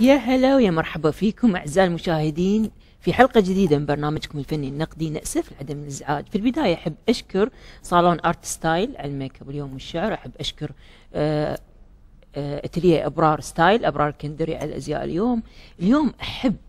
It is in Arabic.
يا هلا ويا مرحبا فيكم اعزائي المشاهدين في حلقة جديدة من برنامجكم الفني النقدي نأسف لعدم الإزعاج في البداية أحب أشكر صالون أرت ستايل على الميك اب اليوم والشعر أحب أشكر آه، آه، اتليه ابرار ستايل ابرار كندري على الازياء اليوم اليوم احب